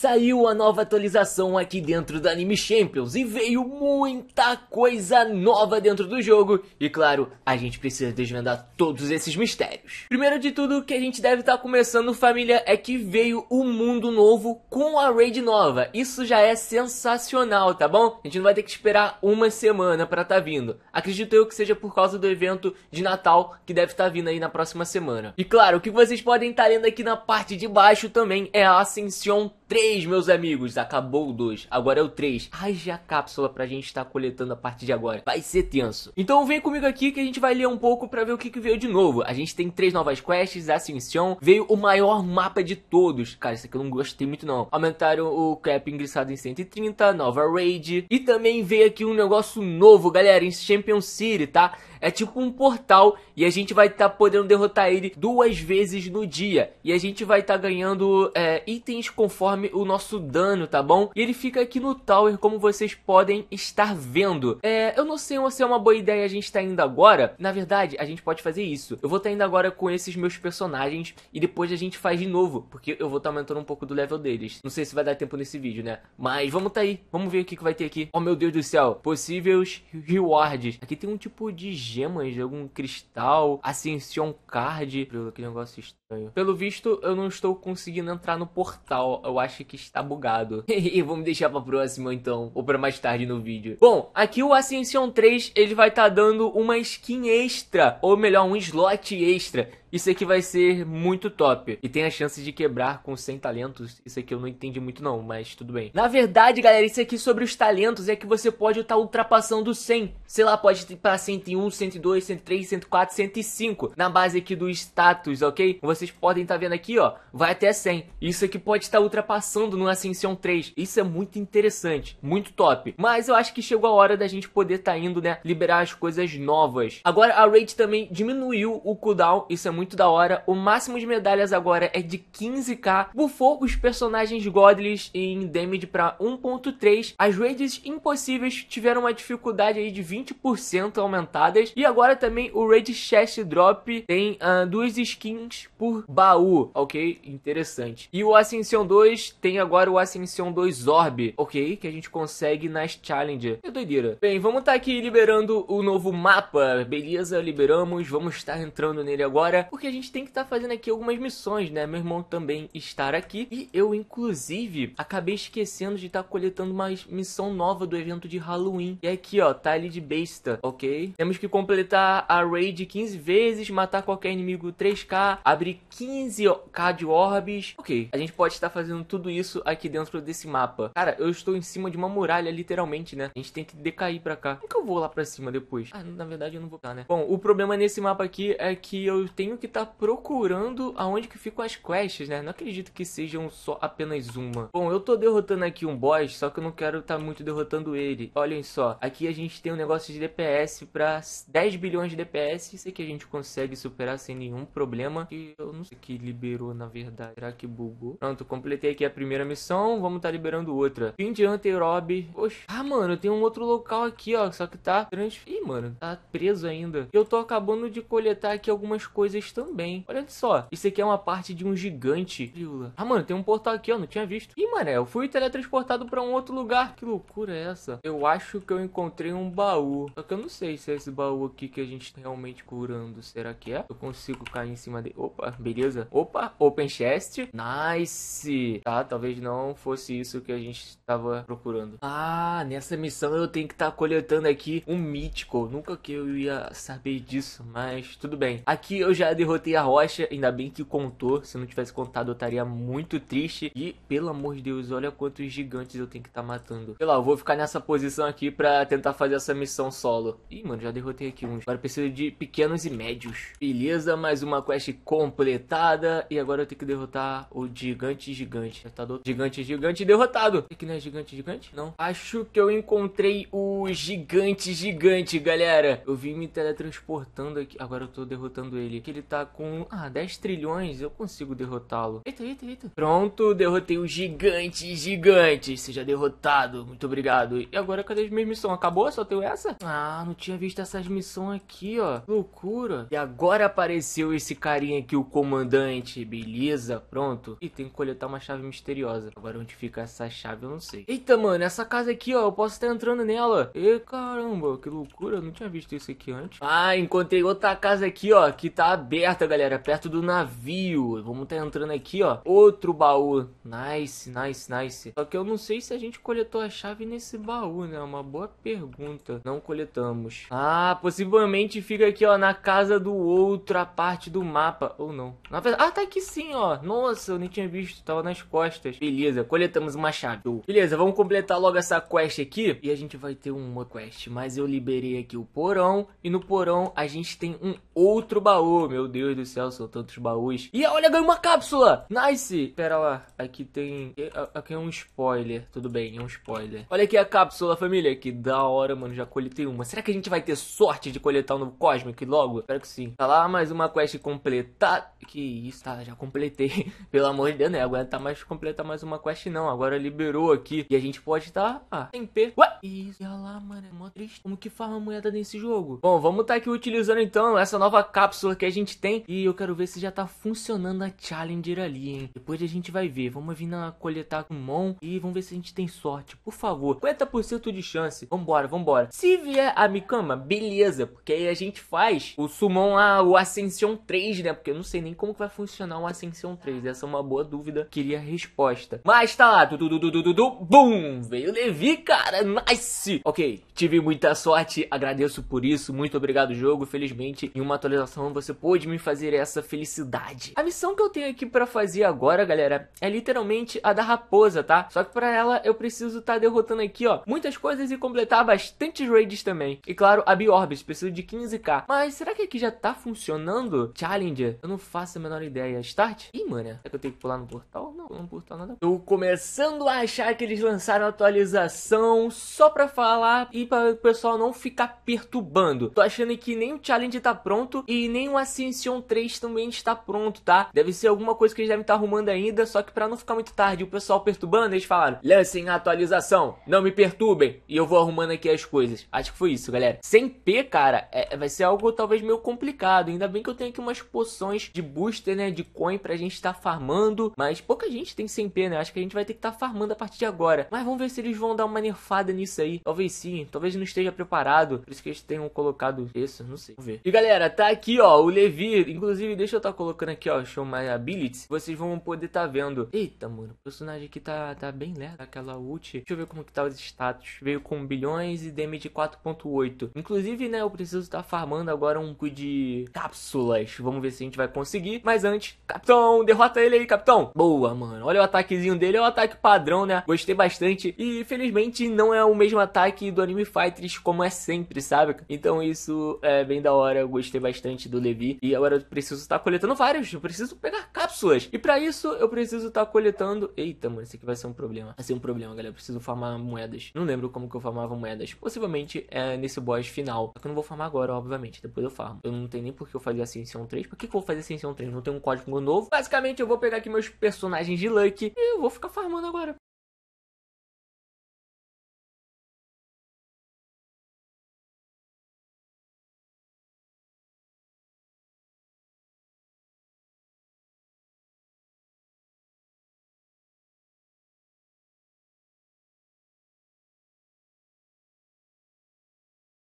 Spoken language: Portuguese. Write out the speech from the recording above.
Saiu a nova atualização aqui dentro do Anime Champions e veio muita coisa nova dentro do jogo. E claro, a gente precisa desvendar todos esses mistérios. Primeiro de tudo, que a gente deve estar tá começando, família, é que veio o um mundo novo com a raid nova. Isso já é sensacional, tá bom? A gente não vai ter que esperar uma semana para estar tá vindo. Acredito eu que seja por causa do evento de Natal que deve estar tá vindo aí na próxima semana. E claro, o que vocês podem estar tá lendo aqui na parte de baixo também é a Ascension 3 meus amigos. Acabou o 2, agora é o 3. Haja cápsula pra gente estar tá coletando a partir de agora. Vai ser tenso. Então vem comigo aqui que a gente vai ler um pouco pra ver o que, que veio de novo. A gente tem três novas quests, ascensão Veio o maior mapa de todos. Cara, isso aqui eu não gostei muito não. Aumentaram o cap ingressado em 130, nova raid. E também veio aqui um negócio novo, galera, em Champion City, tá? É tipo um portal e a gente vai estar tá podendo derrotar ele duas vezes no dia. E a gente vai estar tá ganhando é, itens conforme o nosso dano, tá bom? E ele fica aqui no tower, como vocês podem estar vendo. É, eu não sei se é uma boa ideia a gente estar tá indo agora. Na verdade, a gente pode fazer isso. Eu vou estar tá indo agora com esses meus personagens e depois a gente faz de novo, porque eu vou estar tá aumentando um pouco do level deles. Não sei se vai dar tempo nesse vídeo, né? Mas vamos tá aí, vamos ver o que, que vai ter aqui. Oh, meu Deus do céu, possíveis rewards. Aqui tem um tipo de gemas, algum cristal, ascension card, aquele negócio estranho. Pelo visto, eu não estou conseguindo entrar no portal. Eu acho que está bugado. e vamos deixar pra próxima então, ou pra mais tarde no vídeo. Bom, aqui o Ascension 3, ele vai estar tá dando uma skin extra, ou melhor, um slot extra isso aqui vai ser muito top. E tem a chance de quebrar com 100 talentos. Isso aqui eu não entendi muito não, mas tudo bem. Na verdade, galera, isso aqui sobre os talentos é que você pode estar tá ultrapassando 100. Sei lá, pode ir pra 101, 102, 103, 104, 105. Na base aqui do status, ok? Vocês podem estar tá vendo aqui, ó. Vai até 100. Isso aqui pode estar tá ultrapassando no Ascension 3. Isso é muito interessante. Muito top. Mas eu acho que chegou a hora da gente poder estar tá indo, né? Liberar as coisas novas. Agora, a rate também diminuiu o cooldown. Isso é muito muito da hora. O máximo de medalhas agora é de 15k. Bufou os personagens godless em damage para 1.3. As raids impossíveis tiveram uma dificuldade aí de 20% aumentadas. E agora também o raid chest drop tem uh, duas skins por baú, ok? Interessante. E o Ascension 2 tem agora o Ascension 2 Orb, ok? Que a gente consegue nas Challenger. Que doideira. Bem, vamos estar tá aqui liberando o novo mapa, beleza? Liberamos, vamos estar entrando nele agora porque a gente tem que estar tá fazendo aqui algumas missões, né? Meu irmão também estar aqui. E eu, inclusive, acabei esquecendo de estar tá coletando uma missão nova do evento de Halloween. E aqui, ó, tá ali de besta, ok? Temos que completar a raid 15 vezes, matar qualquer inimigo 3k, abrir 15k de orbes. Ok, a gente pode estar tá fazendo tudo isso aqui dentro desse mapa. Cara, eu estou em cima de uma muralha, literalmente, né? A gente tem que decair pra cá. Como que eu vou lá pra cima depois? Ah, na verdade eu não vou lá, né? Bom, o problema nesse mapa aqui é que eu tenho que tá procurando aonde que ficam as quests, né? Não acredito que sejam só apenas uma. Bom, eu tô derrotando aqui um boss, só que eu não quero estar tá muito derrotando ele. Olhem só, aqui a gente tem um negócio de DPS pra 10 bilhões de DPS. Isso aqui a gente consegue superar sem nenhum problema. E eu não sei que liberou, na verdade. Será que bugou? Pronto, completei aqui a primeira missão. Vamos tá liberando outra. Fim de Anterob. Poxa. Ah, mano, tem um outro local aqui, ó. Só que tá trans... Ih, mano, tá preso ainda. Eu tô acabando de coletar aqui algumas coisas também. Olha só, isso aqui é uma parte de um gigante. Ah, mano, tem um portal aqui, ó, não tinha visto. Ih, mano, é, eu fui teletransportado para um outro lugar. Que loucura é essa? Eu acho que eu encontrei um baú. Só que eu não sei se é esse baú aqui que a gente tá realmente curando. Será que é? Eu consigo cair em cima dele. Opa, beleza. Opa, open chest. Nice. Tá, talvez não fosse isso que a gente tava procurando. Ah, nessa missão eu tenho que estar tá coletando aqui um mítico. Nunca que eu ia saber disso, mas tudo bem. Aqui eu já derrotei a Rocha, ainda bem que contou. Se não tivesse contado, eu estaria muito triste. E, pelo amor de Deus, olha quantos gigantes eu tenho que estar tá matando. Sei lá, eu vou ficar nessa posição aqui pra tentar fazer essa missão solo. Ih, mano, já derrotei aqui uns. Agora preciso de pequenos e médios. Beleza, mais uma quest completada. E agora eu tenho que derrotar o gigante gigante. tá do... Gigante gigante derrotado. Aqui não é gigante gigante? Não. Acho que eu encontrei o gigante gigante, galera. Eu vim me teletransportando aqui. Agora eu tô derrotando ele. Aquele tá com, ah, 10 trilhões, eu consigo derrotá-lo. Eita, eita, eita. Pronto, derrotei o gigante, gigante. Seja derrotado, muito obrigado. E agora cadê as minhas missões? Acabou? Só tenho essa? Ah, não tinha visto essas missões aqui, ó. Loucura. E agora apareceu esse carinha aqui, o comandante. Beleza, pronto. E tem que coletar uma chave misteriosa. Agora onde fica essa chave eu não sei. Eita, mano, essa casa aqui, ó, eu posso estar entrando nela. E caramba, que loucura, eu não tinha visto isso aqui antes. Ah, encontrei outra casa aqui, ó, que tá aberta Perto galera, perto do navio. Vamos tá entrando aqui, ó. Outro baú. Nice, nice, nice. Só que eu não sei se a gente coletou a chave nesse baú, né? Uma boa pergunta. Não coletamos. Ah, possivelmente fica aqui, ó, na casa do outro, a parte do mapa. Ou não. Ah, tá aqui sim, ó. Nossa, eu nem tinha visto. Tava nas costas. Beleza, coletamos uma chave. Beleza, vamos completar logo essa quest aqui. E a gente vai ter uma quest. Mas eu liberei aqui o porão. E no porão a gente tem um outro baú, meu Deus do céu, são tantos baús. E olha, ganhei uma cápsula! Nice! Pera lá, aqui tem... É, é, aqui é um spoiler. Tudo bem, é um spoiler. Olha aqui a cápsula, família. Que da hora, mano. Já coletei uma. Será que a gente vai ter sorte de coletar um novo Cosmic logo? Espero que sim. Tá lá, mais uma quest completada. Que isso, tá? Já completei. Pelo amor de Deus, né? Agora tá mais completa, mais uma quest não. Agora liberou aqui. E a gente pode estar... Tá... Ah, tem P. Ué? Isso, olha lá, mano. É mó triste. Como que faz uma moeda nesse jogo? Bom, vamos tá aqui utilizando então essa nova cápsula que a gente gente tem. E eu quero ver se já tá funcionando a Challenger ali, hein? Depois a gente vai ver. Vamos vir na coletar com o Mon e vamos ver se a gente tem sorte. Por favor, 50% de chance. Vambora, vambora. Se vier a Mikama, beleza. Porque aí a gente faz o Summon, a, o Ascension 3, né? Porque eu não sei nem como que vai funcionar o Ascension 3. Essa é uma boa dúvida. Queria resposta. Mas tá lá. Du, du, du, du, du, du, Bum! Veio Levi, cara. Nice! Ok, tive muita sorte. Agradeço por isso. Muito obrigado, jogo. Felizmente, em uma atualização você pôde de me fazer essa felicidade. A missão que eu tenho aqui para fazer agora, galera, é literalmente a da raposa, tá? Só que para ela eu preciso estar tá derrotando aqui, ó, muitas coisas e completar bastantes raids também. E claro, a Biorbis, preciso de 15k. Mas será que aqui já tá funcionando? Challenger? Eu não faço a menor ideia. Start? Ih, mano, É que eu tenho que pular no portal? não curto nada. Tô começando a achar que eles lançaram a atualização só pra falar e para o pessoal não ficar perturbando. Tô achando que nem o Challenge tá pronto e nem o Ascension 3 também está pronto, tá? Deve ser alguma coisa que eles devem estar tá arrumando ainda, só que pra não ficar muito tarde o pessoal perturbando, eles falaram: lancem a atualização, não me perturbem e eu vou arrumando aqui as coisas. Acho que foi isso, galera. Sem P, cara, é, é vai ser algo talvez meio complicado. Ainda bem que eu tenho aqui umas poções de booster, né? De coin pra gente estar tá farmando, mas pouca gente gente tem sem p, né? Acho que a gente vai ter que estar tá farmando a partir de agora. Mas vamos ver se eles vão dar uma nerfada nisso aí. Talvez sim, talvez não esteja preparado. Por isso que eles tenham colocado isso, não sei. Vamos ver. E galera, tá aqui, ó, o Levi. Inclusive, deixa eu estar tá colocando aqui, ó, show my abilities. Vocês vão poder estar tá vendo. Eita, mano, o personagem aqui tá, tá bem lento. Tá aquela ult. Deixa eu ver como que tá os status. Veio com bilhões e damage 4.8. Inclusive, né, eu preciso estar tá farmando agora um cu de cápsulas. Vamos ver se a gente vai conseguir. Mas antes, capitão, derrota ele aí, capitão. Boa, mano mano. Olha o ataquezinho dele, é o ataque padrão, né? Gostei bastante. E felizmente não é o mesmo ataque do Anime Fighters como é sempre, sabe? Então isso é bem da hora. Eu gostei bastante do Levi. E agora eu preciso estar tá coletando vários. Eu preciso pegar cápsulas. E para isso eu preciso estar tá coletando. Eita, mano, isso aqui vai ser um problema. Vai ser um problema, galera. Eu preciso farmar moedas. Não lembro como que eu farmava moedas. Possivelmente é nesse boss final. Só que eu não vou farmar agora, obviamente. Depois eu farmo. Eu não tenho nem por que eu fazer a Ascension 3. Por que, que eu vou fazer a Ascension 3? Não tem um código novo. Basicamente, eu vou pegar aqui meus personagens de Lucky. E eu vou ficar farmando agora.